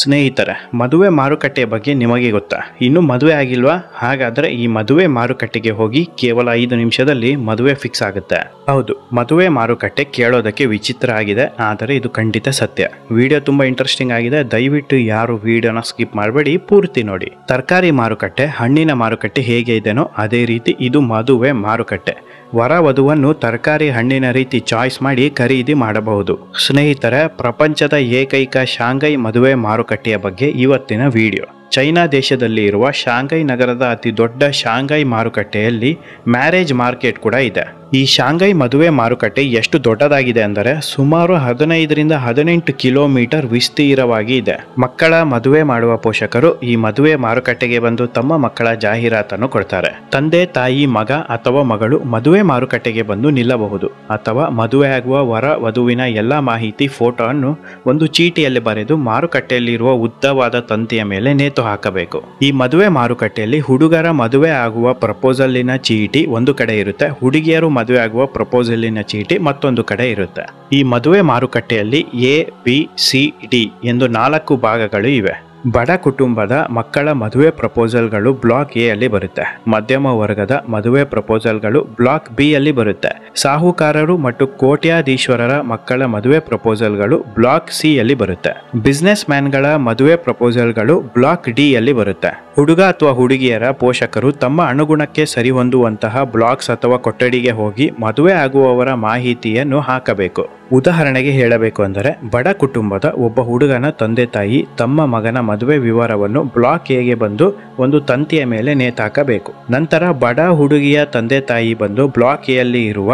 ಸ್ನೇಹಿತರೆ ಮದುವೆ ಮಾರುಕಟ್ಟೆಯ ಬಗ್ಗೆ ನಿಮಗೆ ಗೊತ್ತಾ ಇನ್ನು ಮದುವೆ ಆಗಿಲ್ವಾ ಹಾಗಾದರೆ ಈ ಮದುವೆ ಮಾರುಕಟ್ಟೆಗೆ ಹೋಗಿ ಕೇವಲ ಐದು ನಿಮಿಷದಲ್ಲಿ ಮದುವೆ ಫಿಕ್ಸ್ ಆಗುತ್ತೆ ಹೌದು ಮದುವೆ ಮಾರುಕಟ್ಟೆ ಕೇಳೋದಕ್ಕೆ ವಿಚಿತ್ರ ಆಗಿದೆ ಆದರೆ ಇದು ಖಂಡಿತ ಸತ್ಯ ವಿಡಿಯೋ ತುಂಬಾ ಇಂಟ್ರೆಸ್ಟಿಂಗ್ ಆಗಿದೆ ದಯವಿಟ್ಟು ಯಾರು ವಿಡಿಯೋನ ಸ್ಕಿಪ್ ಮಾಡಬೇಡಿ ಪೂರ್ತಿ ನೋಡಿ ತರಕಾರಿ ಮಾರುಕಟ್ಟೆ ಹಣ್ಣಿನ ಮಾರುಕಟ್ಟೆ ಹೇಗೆ ಇದೆನೋ ಅದೇ ರೀತಿ ಇದು ಮದುವೆ ಮಾರುಕಟ್ಟೆ ವರ ವಧುವನ್ನು ತರಕಾರಿ ಹಣ್ಣಿನ ರೀತಿ ಚಾಯ್ಸ್ ಮಾಡಿ ಖರೀದಿ ಮಾಡಬಹುದು ಸ್ನೇಹಿತರ ಪ್ರಪಂಚದ ಏಕೈಕ ಶಾಂಘೈ ಮದುವೆ ಮಾರುಕಟ್ಟೆಯ ಬಗ್ಗೆ ಇವತ್ತಿನ ವಿಡಿಯೋ ಚೈನಾ ದೇಶದಲ್ಲಿ ಇರುವ ಶಾಂಘೈ ನಗರದ ಅತಿ ದೊಡ್ಡ ಶಾಂಘೈ ಮಾರುಕಟ್ಟೆಯಲ್ಲಿ ಮ್ಯಾರೇಜ್ ಮಾರ್ಕೆಟ್ ಕೂಡ ಇದೆ ಈ ಶಾಂಘೈ ಮದುವೆ ಮಾರುಕಟ್ಟೆ ಎಷ್ಟು ದೊಡ್ಡದಾಗಿದೆ ಅಂದರೆ ಸುಮಾರು ಹದಿನೈದರಿಂದ ಹದಿನೆಂಟು ಕಿಲೋಮೀಟರ್ ವಿಸ್ತೀರವಾಗಿ ಇದೆ ಮಕ್ಕಳ ಮದುವೆ ಮಾಡುವ ಪೋಷಕರು ಈ ಮದುವೆ ಮಾರುಕಟ್ಟೆಗೆ ಬಂದು ತಮ್ಮ ಮಕ್ಕಳ ಜಾಹೀರಾತನ್ನು ಕೊಡ್ತಾರೆ ತಂದೆ ತಾಯಿ ಮಗ ಅಥವಾ ಮಗಳು ಮದುವೆ ಮಾರುಕಟ್ಟೆಗೆ ಬಂದು ನಿಲ್ಲಬಹುದು ಅಥವಾ ಮದುವೆ ಆಗುವ ವರ ವಧುವಿನ ಎಲ್ಲ ಮಾಹಿತಿ ಫೋಟೋ ಅನ್ನು ಒಂದು ಚೀಟಿಯಲ್ಲಿ ಬರೆದು ಮಾರುಕಟ್ಟೆಯಲ್ಲಿರುವ ಉದ್ದವಾದ ತಂತಿಯ ಮೇಲೆ ನೇತು ಹಾಕಬೇಕು ಈ ಮದುವೆ ಮಾರುಕಟ್ಟೆಯಲ್ಲಿ ಹುಡುಗರ ಮದುವೆ ಆಗುವ ಪ್ರಪೋಸಲ್ಲಿನ ಚೀಟಿ ಒಂದು ಕಡೆ ಇರುತ್ತೆ ಹುಡುಗಿಯರು ಮದುವೆ ಆಗುವ ಪ್ರಪೋಸಲಿನ ಚೀಟಿ ಮತ್ತೊಂದು ಕಡೆ ಇರುತ್ತೆ ಈ ಮದುವೆ ಮಾರುಕಟ್ಟೆಯಲ್ಲಿ ಎ ಬಿ ಸಿ ಡಿ ಎಂದು ನಾಲ್ಕು ಭಾಗಗಳು ಇವೆ ಬಡ ಕುಟುಂಬದ ಮಕ್ಕಳ ಮದುವೆ ಪ್ರಪೋಸಲ್ಗಳು ಬ್ಲಾಕ್ ಎ ಅಲ್ಲಿ ಬರುತ್ತೆ ಮಧ್ಯಮ ವರ್ಗದ ಮದುವೆ ಪ್ರಪೋಸಲ್ಗಳು ಬ್ಲಾಕ್ ಬಿ ಅಲ್ಲಿ ಬರುತ್ತೆ ಸಾಹುಕಾರರು ಮತ್ತು ಕೋಟ್ಯಾಧೀಶ್ವರರ ಮಕ್ಕಳ ಮದುವೆ ಪ್ರಪೋಸಲ್ಗಳು ಬ್ಲಾಕ್ ಸಿ ಅಲ್ಲಿ ಬರುತ್ತೆ ಬಿಸ್ನೆಸ್ ಮ್ಯಾನ್ಗಳ ಮದುವೆ ಪ್ರಪೋಸಲ್ಗಳು ಬ್ಲಾಕ್ ಡಿ ಅಲ್ಲಿ ಬರುತ್ತೆ ಹುಡುಗ ಅಥವಾ ಹುಡುಗಿಯರ ಪೋಷಕರು ತಮ್ಮ ಅನುಗುಣಕ್ಕೆ ಸರಿಹೊಂದುವಂತಹ ಬ್ಲಾಕ್ಸ್ ಅಥವಾ ಕೊಠಡಿಗೆ ಹೋಗಿ ಮದುವೆ ಆಗುವವರ ಮಾಹಿತಿಯನ್ನು ಹಾಕಬೇಕು ಉದಾಹರಣೆಗೆ ಹೇಳಬೇಕು ಅಂದರೆ ಬಡ ಕುಟುಂಬದ ಒಬ್ಬ ಹುಡುಗನ ತಂದೆ ತಾಯಿ ತಮ್ಮ ಮಗನ ಮದುವೆ ವಿವರವನ್ನು ಬ್ಲಾಕ್ ಎಗೆ ಬಂದು ಒಂದು ತಂತಿಯ ಮೇಲೆ ನೇತಾಕಬೇಕು ನಂತರ ಬಡ ಹುಡುಗಿಯ ತಂದೆ ತಾಯಿ ಬಂದು ಬ್ಲಾಕ್ ಎಯಲ್ಲಿ ಇರುವ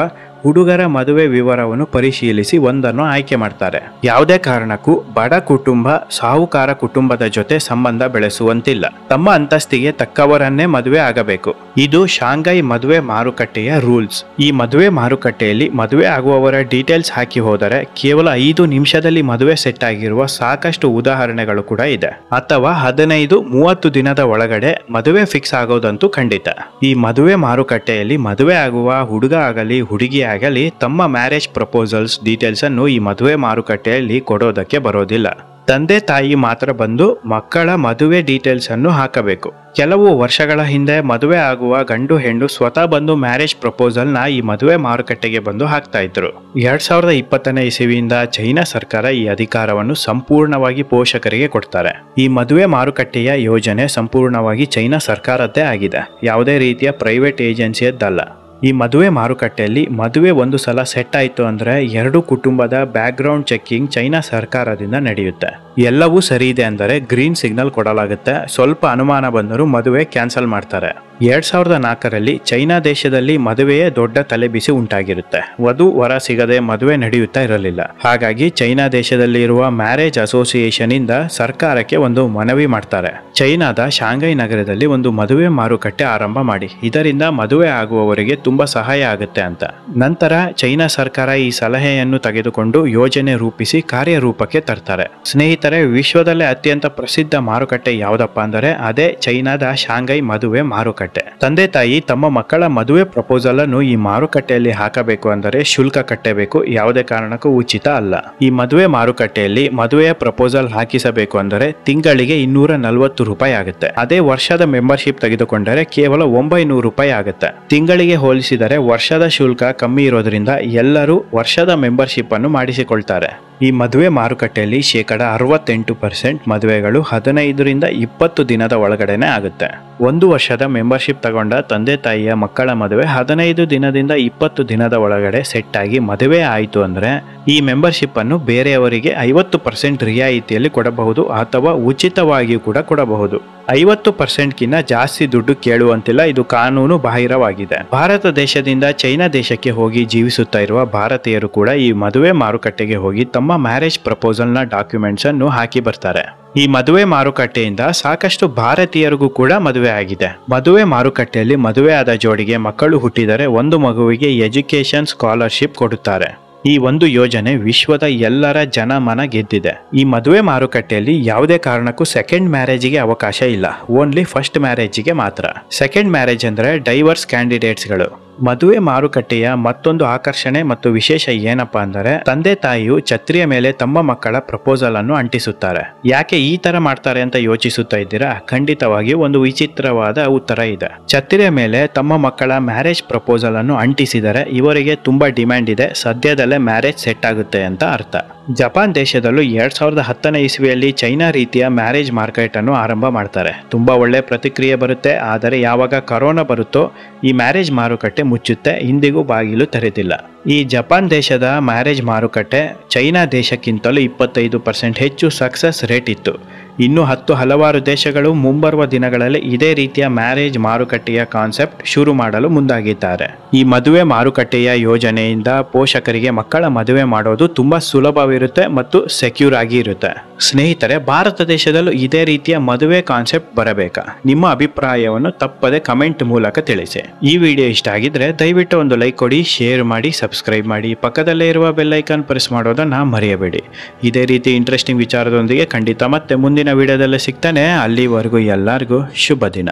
ಹುಡುಗರ ಮದುವೆ ವಿವರವನ್ನು ಪರಿಶೀಲಿಸಿ ಒಂದನ್ನು ಆಯ್ಕೆ ಮಾಡ್ತಾರೆ ಯಾವುದೇ ಕಾರಣಕ್ಕೂ ಬಡ ಕುಟುಂಬ ಸಾಹುಕಾರ ಕುಟುಂಬದ ಜೊತೆ ಸಂಬಂಧ ಬೆಳೆಸುವಂತಿಲ್ಲ ತಮ್ಮ ಅಂತಸ್ತಿಗೆ ತಕ್ಕವರನ್ನೇ ಮದುವೆ ಆಗಬೇಕು ಇದು ಶಾಂಘೈ ಮದುವೆ ಮಾರುಕಟ್ಟೆಯ ರೂಲ್ಸ್ ಈ ಮದುವೆ ಮಾರುಕಟ್ಟೆಯಲ್ಲಿ ಮದುವೆ ಆಗುವವರ ಡೀಟೇಲ್ಸ್ ಹಾಕಿ ಹೋದರೆ ಕೇವಲ ಐದು ನಿಮಿಷದಲ್ಲಿ ಮದುವೆ ಸೆಟ್ ಆಗಿರುವ ಸಾಕಷ್ಟು ಉದಾಹರಣೆಗಳು ಕೂಡ ಇದೆ ಅಥವಾ ಹದಿನೈದು ಮೂವತ್ತು ದಿನದ ಒಳಗಡೆ ಮದುವೆ ಫಿಕ್ಸ್ ಆಗೋದಂತೂ ಖಂಡಿತ ಈ ಮದುವೆ ಮಾರುಕಟ್ಟೆಯಲ್ಲಿ ಮದುವೆ ಆಗುವ ಹುಡುಗ ಆಗಲಿ ಹುಡುಗಿ ಆಗಲಿ ತಮ್ಮ ಮ್ಯಾರೇಜ್ ಪ್ರಪೋಸಲ್ಸ್ ಡೀಟೇಲ್ಸ್ ಅನ್ನು ಈ ಮದುವೆ ಮಾರುಕಟ್ಟೆಯಲ್ಲಿ ಕೊಡೋದಕ್ಕೆ ಬರೋದಿಲ್ಲ ತಂದೆ ತಾಯಿ ಮಾತ್ರ ಬಂದು ಮಕ್ಕಳ ಮದುವೆ ಡೀಟೇಲ್ಸ್ ಅನ್ನು ಹಾಕಬೇಕು ಕೆಲವು ವರ್ಷಗಳ ಹಿಂದೆ ಮದುವೆ ಆಗುವ ಗಂಡು ಹೆಣ್ಣು ಸ್ವತಃ ಬಂದು ಮ್ಯಾರೇಜ್ ಪ್ರಪೋಸಲ್ನ ಈ ಮದುವೆ ಮಾರುಕಟ್ಟೆಗೆ ಬಂದು ಹಾಕ್ತಾ ಇದ್ರು ಎರಡ್ ಸಾವಿರದ ಇಪ್ಪತ್ತನೇ ಇಸವಿಯಿಂದ ಚೈನಾ ಸರ್ಕಾರ ಈ ಅಧಿಕಾರವನ್ನು ಸಂಪೂರ್ಣವಾಗಿ ಪೋಷಕರಿಗೆ ಕೊಡ್ತಾರೆ ಈ ಮದುವೆ ಮಾರುಕಟ್ಟೆಯ ಯೋಜನೆ ಸಂಪೂರ್ಣವಾಗಿ ಚೈನಾ ಸರ್ಕಾರದ್ದೇ ಆಗಿದೆ ಯಾವುದೇ ರೀತಿಯ ಪ್ರೈವೇಟ್ ಏಜೆನ್ಸಿಯದ್ದಲ್ಲ ಈ ಮದುವೆ ಮಾರುಕಟ್ಟೆಯಲ್ಲಿ ಮದುವೆ ಒಂದು ಸಲ ಸೆಟ್ ಆಯಿತು ಅಂದರೆ ಎರಡು ಕುಟುಂಬದ ಬ್ಯಾಕ್ಗ್ರೌಂಡ್ ಚೆಕ್ಕಿಂಗ್ ಚೈನಾ ಸರ್ಕಾರದಿಂದ ನಡೆಯುತ್ತೆ ಎಲ್ಲವೂ ಸರಿ ಇದೆ ಅಂದರೆ ಗ್ರೀನ್ ಸಿಗ್ನಲ್ ಕೊಡಲಾಗುತ್ತೆ ಸ್ವಲ್ಪ ಅನುಮಾನ ಬಂದರೂ ಮದುವೆ ಕ್ಯಾನ್ಸಲ್ ಮಾಡ್ತಾರೆ ಎರಡ್ ಸಾವಿರದ ನಾಲ್ಕರಲ್ಲಿ ಚೈನಾ ದೇಶದಲ್ಲಿ ಮದುವೆಯೇ ದೊಡ್ಡ ತಲೆಬಿಸಿ ಉಂಟಾಗಿರುತ್ತೆ ವಧು ವರ ಸಿಗದೆ ಮದುವೆ ನಡೆಯುತ್ತಾ ಇರಲಿಲ್ಲ ಹಾಗಾಗಿ ಚೈನಾ ದೇಶದಲ್ಲಿ ಇರುವ ಮ್ಯಾರೇಜ್ ಅಸೋಸಿಯೇಷನ್ ಇಂದ ಸರ್ಕಾರಕ್ಕೆ ಒಂದು ಮನವಿ ಮಾಡ್ತಾರೆ ಚೈನಾದ ಶಾಂಘೈ ನಗರದಲ್ಲಿ ಒಂದು ಮದುವೆ ಮಾರುಕಟ್ಟೆ ಆರಂಭ ಮಾಡಿ ಇದರಿಂದ ಮದುವೆ ಆಗುವವರಿಗೆ ತುಂಬಾ ಸಹಾಯ ಆಗುತ್ತೆ ಅಂತ ನಂತರ ಚೈನಾ ಸರ್ಕಾರ ಈ ಸಲಹೆಯನ್ನು ತೆಗೆದುಕೊಂಡು ಯೋಜನೆ ರೂಪಿಸಿ ಕಾರ್ಯರೂಪಕ್ಕೆ ತರ್ತಾರೆ ಸ್ನೇಹಿತರೆ ವಿಶ್ವದಲ್ಲೇ ಅತ್ಯಂತ ಪ್ರಸಿದ್ಧ ಮಾರುಕಟ್ಟೆ ಯಾವುದಪ್ಪ ಅಂದರೆ ಅದೇ ಚೈನಾದ ಶಾಂಘೈ ಮದುವೆ ಮಾರುಕಟ್ಟೆ ತಂದೆ ತಾಯಿ ತಮ್ಮ ಮಕ್ಕಳ ಮದುವೆ ಪ್ರಪೋಸಲ್ ಅನ್ನು ಈ ಮಾರುಕಟ್ಟೆಯಲ್ಲಿ ಹಾಕಬೇಕು ಅಂದರೆ ಶುಲ್ಕ ಕಟ್ಟಬೇಕು ಯಾವುದೇ ಕಾರಣಕ್ಕೂ ಉಚಿತ ಅಲ್ಲ ಈ ಮದುವೆ ಮಾರುಕಟ್ಟೆಯಲ್ಲಿ ಮದುವೆಯ ಪ್ರಪೋಸಲ್ ಹಾಕಿಸಬೇಕು ಅಂದರೆ ತಿಂಗಳಿಗೆ ಇನ್ನೂರ ನಲವತ್ತು ರೂಪಾಯಿ ಆಗುತ್ತೆ ಅದೇ ವರ್ಷದ ಮೆಂಬರ್ಶಿಪ್ ತೆಗೆದುಕೊಂಡರೆ ಕೇವಲ ಒಂಬೈನೂರು ರೂಪಾಯಿ ಆಗುತ್ತೆ ತಿಂಗಳಿಗೆ ಹೋಲಿಸಿದರೆ ವರ್ಷದ ಶುಲ್ಕ ಕಮ್ಮಿ ಇರೋದ್ರಿಂದ ಎಲ್ಲರೂ ವರ್ಷದ ಮೆಂಬರ್ಶಿಪ್ ಅನ್ನು ಮಾಡಿಸಿಕೊಳ್ತಾರೆ ಈ ಮದುವೆ ಮಾರುಕಟ್ಟೆಯಲ್ಲಿ ಶೇಕಡ ಅರವತ್ತೆಂಟು ಪರ್ಸೆಂಟ್ ಮದುವೆಗಳು ಹದಿನೈದರಿಂದ ಇಪ್ಪತ್ತು ದಿನದ ಒಳಗಡೆನೆ ಆಗುತ್ತೆ ಒಂದು ವರ್ಷದ ಮೆಂಬರ್ಶಿಪ್ ತಗೊಂಡ ತಂದೆ ತಾಯಿಯ ಮಕ್ಕಳ ಮದುವೆ ಹದಿನೈದು ದಿನದಿಂದ ಇಪ್ಪತ್ತು ದಿನದ ಒಳಗಡೆ ಸೆಟ್ ಆಗಿ ಮದುವೆ ಆಯಿತು ಅಂದರೆ ಈ ಮೆಂಬರ್ಶಿಪ್ ಅನ್ನು ಬೇರೆಯವರಿಗೆ ಐವತ್ತು ಪರ್ಸೆಂಟ್ ರಿಯಾಯಿತಿಯಲ್ಲಿ ಕೊಡಬಹುದು ಅಥವಾ ಉಚಿತವಾಗಿಯೂ ಕೂಡ ಕೊಡಬಹುದು ಐವತ್ತು ಪರ್ಸೆಂಟ್ಗಿಂತ ಜಾಸ್ತಿ ದುಡ್ಡು ಕೇಳುವಂತಿಲ್ಲ ಇದು ಕಾನೂನು ಬಾಹಿರವಾಗಿದೆ ಭಾರತ ದೇಶದಿಂದ ಚೈನಾ ದೇಶಕ್ಕೆ ಹೋಗಿ ಜೀವಿಸುತ್ತಾ ಇರುವ ಭಾರತೀಯರು ಕೂಡ ಈ ಮದುವೆ ಮಾರುಕಟ್ಟೆಗೆ ಹೋಗಿ ತಮ್ಮ ಮ್ಯಾರೇಜ್ ಪ್ರಪೋಸಲ್ನ ಡಾಕ್ಯುಮೆಂಟ್ಸ್ ಅನ್ನು ಹಾಕಿ ಬರ್ತಾರೆ ಈ ಮದುವೆ ಮಾರುಕಟ್ಟೆಯಿಂದ ಸಾಕಷ್ಟು ಭಾರತೀಯರಿಗೂ ಕೂಡ ಮದುವೆ ಆಗಿದೆ ಮದುವೆ ಮಾರುಕಟ್ಟೆಯಲ್ಲಿ ಮದುವೆ ಆದ ಜೋಡಿಗೆ ಮಕ್ಕಳು ಹುಟ್ಟಿದರೆ ಒಂದು ಮಗುವಿಗೆ ಎಜುಕೇಶನ್ ಸ್ಕಾಲರ್ಶಿಪ್ ಕೊಡುತ್ತಾರೆ ಈ ಒಂದು ಯೋಜನೆ ವಿಶ್ವದ ಎಲ್ಲರ ಜನಮನ ಗೆದ್ದಿದೆ ಈ ಮದುವೆ ಮಾರುಕಟ್ಟೆಯಲ್ಲಿ ಯಾವುದೇ ಕಾರಣಕ್ಕೂ ಸೆಕೆಂಡ್ ಮ್ಯಾರೇಜಿಗೆ ಅವಕಾಶ ಇಲ್ಲ ಓನ್ಲಿ ಫಸ್ಟ್ ಮ್ಯಾರೇಜ್ಗೆ ಮಾತ್ರ ಸೆಕೆಂಡ್ ಮ್ಯಾರೇಜ್ ಅಂದರೆ ಡೈವರ್ಸ್ ಕ್ಯಾಂಡಿಡೇಟ್ಸ್ಗಳು ಮದುವೆ ಮಾರುಕಟ್ಟೆಯ ಮತ್ತೊಂದು ಆಕರ್ಷಣೆ ಮತ್ತು ವಿಶೇಷ ಏನಪ್ಪಾ ಅಂದರೆ ತಂದೆ ತಾಯಿಯು ಛತ್ರಿಯ ಮೇಲೆ ತಮ್ಮ ಮಕ್ಕಳ ಪ್ರಪೋಸಲ್ ಅನ್ನು ಅಂಟಿಸುತ್ತಾರೆ ಯಾಕೆ ಈ ತರ ಮಾಡ್ತಾರೆ ಅಂತ ಯೋಚಿಸುತ್ತಾ ಇದ್ದೀರಾ ಖಂಡಿತವಾಗಿ ಒಂದು ವಿಚಿತ್ರವಾದ ಉತ್ತರ ಇದೆ ಛತ್ರಿಯ ಮೇಲೆ ತಮ್ಮ ಮಕ್ಕಳ ಮ್ಯಾರೇಜ್ ಪ್ರಪೋಸಲ್ ಅನ್ನು ಅಂಟಿಸಿದರೆ ಇವರಿಗೆ ತುಂಬಾ ಡಿಮ್ಯಾಂಡ್ ಇದೆ ಸದ್ಯದಲ್ಲೇ ಮ್ಯಾರೇಜ್ ಸೆಟ್ ಆಗುತ್ತೆ ಅಂತ ಅರ್ಥ ಜಪಾನ್ ದೇಶದಲ್ಲೂ ಎರಡು ಸಾವಿರದ ಹತ್ತನೇ ಇಸ್ವಿಯಲ್ಲಿ ಚೈನಾ ರೀತಿಯ ಮ್ಯಾರೇಜ್ ಅನ್ನು ಆರಂಭ ಮಾಡ್ತಾರೆ ತುಂಬ ಒಳ್ಳೆ ಪ್ರತಿಕ್ರಿಯೆ ಬರುತ್ತೆ ಆದರೆ ಯಾವಾಗ ಕರೋನಾ ಬರುತ್ತೋ ಈ ಮ್ಯಾರೇಜ್ ಮಾರುಕಟ್ಟೆ ಮುಚ್ಚುತ್ತೆ ಇಂದಿಗೂ ಬಾಗಿಲು ತೆರೆದಿಲ್ಲ ಈ ಜಪಾನ್ ದೇಶದ ಮ್ಯಾರೇಜ್ ಮಾರುಕಟ್ಟೆ ಚೈನಾ ದೇಶಕ್ಕಿಂತಲೂ ಇಪ್ಪತ್ತೈದು ಪರ್ಸೆಂಟ್ ಹೆಚ್ಚು ಸಕ್ಸಸ್ ರೇಟ್ ಇತ್ತು ಇನ್ನು ಹತ್ತು ಹಲವಾರು ದೇಶಗಳು ಮುಂಬರುವ ದಿನಗಳಲ್ಲಿ ಇದೇ ರೀತಿಯ ಮ್ಯಾರೇಜ್ ಮಾರುಕಟ್ಟೆಯ ಕಾನ್ಸೆಪ್ಟ್ ಶುರು ಮಾಡಲು ಮುಂದಾಗಿದ್ದಾರೆ ಈ ಮದುವೆ ಮಾರುಕಟ್ಟೆಯ ಯೋಜನೆಯಿಂದ ಪೋಷಕರಿಗೆ ಮಕ್ಕಳ ಮದುವೆ ಮಾಡೋದು ತುಂಬಾ ಸುಲಭವಿರುತ್ತೆ ಮತ್ತು ಸೆಕ್ಯೂರ್ ಆಗಿ ಇರುತ್ತೆ ಸ್ನೇಹಿತರೆ ಭಾರತ ದೇಶದಲ್ಲೂ ಇದೇ ರೀತಿಯ ಮದುವೆ ಕಾನ್ಸೆಪ್ಟ್ ಬರಬೇಕಾ ನಿಮ್ಮ ಅಭಿಪ್ರಾಯವನ್ನು ತಪ್ಪದೆ ಕಮೆಂಟ್ ಮೂಲಕ ತಿಳಿಸಿ ಈ ವಿಡಿಯೋ ಇಷ್ಟ ಆಗಿದ್ರೆ ದಯವಿಟ್ಟು ಒಂದು ಲೈಕ್ ಕೊಡಿ ಶೇರ್ ಮಾಡಿ ಸಬ್ಸ್ಕ್ರೈಬ್ ಮಾಡಿ ಪಕ್ಕದಲ್ಲೇ ಇರುವ ಬೆಲ್ಲೈಕಾನ್ ಪ್ರೆಸ್ ಮಾಡೋದನ್ನು ಮರೆಯಬೇಡಿ ಇದೇ ರೀತಿ ಇಂಟ್ರೆಸ್ಟಿಂಗ್ ವಿಚಾರದೊಂದಿಗೆ ಖಂಡಿತ ಮತ್ತೆ ಮುಂದಿನ ವಿಡಿಯೋದಲ್ಲೇ ಸಿಗ್ತಾನೆ ಅಲ್ಲಿವರೆಗೂ ಎಲ್ಲರಿಗೂ ಶುಭ ದಿನ